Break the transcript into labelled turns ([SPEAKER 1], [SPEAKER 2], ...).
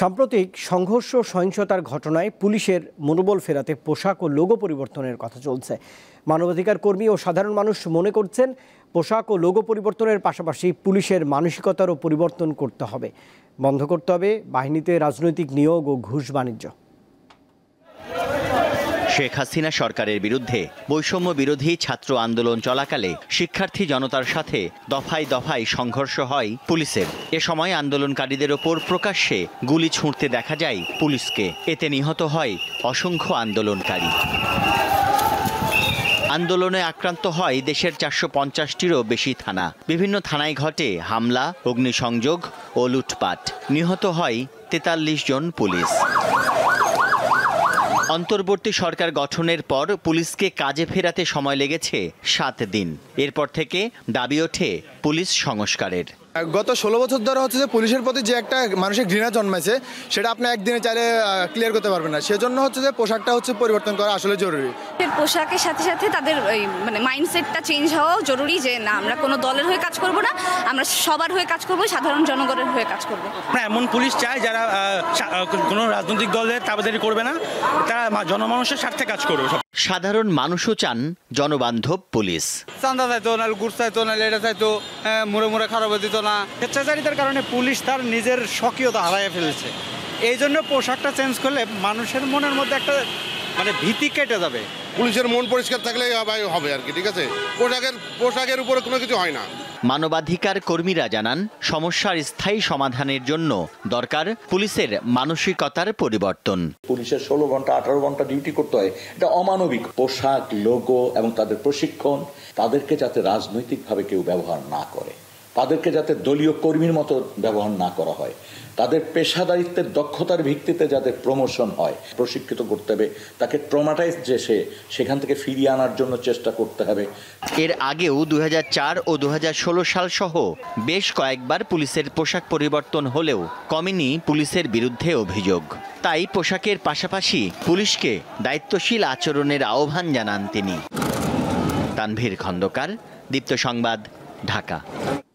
[SPEAKER 1] সাম্প্রতিক সংঘর্ষ সহিংসতার ঘটনায় পুলিশের মনোবল ফেরাতে পোশাক ও লোগো পরিবর্তনের কথা চলছে মানবাধিকার কর্মী ও সাধারণ মানুষ মনে করছেন পোশাক ও লোগো পরিবর্তনের পাশাপাশি পুলিশের মানসিকতারও পরিবর্তন করতে হবে বন্ধ করতে হবে বাহিনীতে রাজনৈতিক নিয়োগ ও ঘুষ বাণিজ্য
[SPEAKER 2] শেখ হাসিনা সরকারের বিরুদ্ধে বৈষম্য বিরোধী ছাত্র আন্দোলন চলাকালে শিক্ষার্থী জনতার সাথে দফায় দফায় সংঘর্ষ হয় পুলিশের এ সময় আন্দোলনকারীদের ওপর প্রকাশ্যে গুলি ছুঁড়তে দেখা যায় পুলিশকে এতে নিহত হয় অসংখ্য আন্দোলনকারী আন্দোলনে আক্রান্ত হয় দেশের চারশো পঞ্চাশটিরও বেশি থানা বিভিন্ন থানায় ঘটে হামলা অগ্নিসংযোগ ও লুটপাট নিহত হয় তেতাল্লিশ জন পুলিশ অন্তর্বর্তী সরকার গঠনের পর পুলিশকে কাজে ফেরাতে সময় লেগেছে সাত দিন এরপর থেকে দাবি ওঠে পুলিশ সংস্কারের গত ষোলো বছর ধরে হচ্ছে যে পুলিশের প্রতি যে একটা মানুষের ঘৃণা জন্মেছে
[SPEAKER 3] সেটা আপনি একদিনে চাইলে ক্লিয়ার করতে পারবেন না সেজন্য হচ্ছে যে পোশাকটা হচ্ছে পরিবর্তন করা আসলে জরুরি
[SPEAKER 2] পোশাকের সাথে সাথে তাদের মানে মাইন্ডসেটটা চেঞ্জ হওয়াও জরুরি যে না আমরা কোনো দলের হয়ে কাজ করব না আমরা সবার হয়ে কাজ করব সাধারণ জনগণের হয়ে কাজ করব
[SPEAKER 3] আমরা এমন পুলিশ চাই যারা কোনো রাজনৈতিক দলের তাবাদারি করবে না তারা জনমানুষের স্বার্থে কাজ করবে
[SPEAKER 2] সাধারণ মানুষও চান জনবান্ধব পুলিশ
[SPEAKER 3] চান্দা চাইতো নাহলে গুড় চাইতো নাহলে এটা চাইতো হ্যাঁ, মুড়ে মুড়ে খারাপ দিত না স্বেচ্ছাচারিতার কারণে পুলিশ তার নিজের স্বকীয়তা হারাইয়া ফেলেছে এই জন্য পোশাকটা চেঞ্জ করলে মানুষের মনের মধ্যে একটা মানে ভীতি কেটে যাবে পুলিশের মন পরিষ্কার থাকলে হবে আর কি ঠিক আছে পোশাকের পোশাকের উপরে কোনো কিছু হয় না
[SPEAKER 2] মানবাধিকার কর্মীরা জানান সমস্যার স্থায়ী সমাধানের জন্য দরকার পুলিশের মানসিকতার পরিবর্তন
[SPEAKER 3] পুলিশের ষোলো ঘন্টা আঠারো ঘন্টা ডিউটি করতে হয় এটা অমানবিক পোশাক লোগো এবং তাদের প্রশিক্ষণ তাদেরকে যাতে রাজনৈতিকভাবে কেউ ব্যবহার না করে তাদেরকে যাতে দলীয় কর্মীর মতো ব্যবহার না করা হয় তাদের পেশাদারিত্বের দক্ষতার ভিত্তিতে যাদের প্রমোশন হয় প্রশিক্ষিত করতে হবে তাকে ট্রমাটাইজ যে সে সেখান থেকে ফিরিয়ে আনার জন্য চেষ্টা করতে হবে
[SPEAKER 2] এর আগেও দু ও দু সাল সহ বেশ কয়েকবার পুলিশের পোশাক পরিবর্তন হলেও কমেনি পুলিশের বিরুদ্ধে অভিযোগ তাই পোশাকের পাশাপাশি পুলিশকে দায়িত্বশীল আচরণের আহ্বান জানান তিনি তানভীর খন্দকার দীপ্ত সংবাদ ঢাকা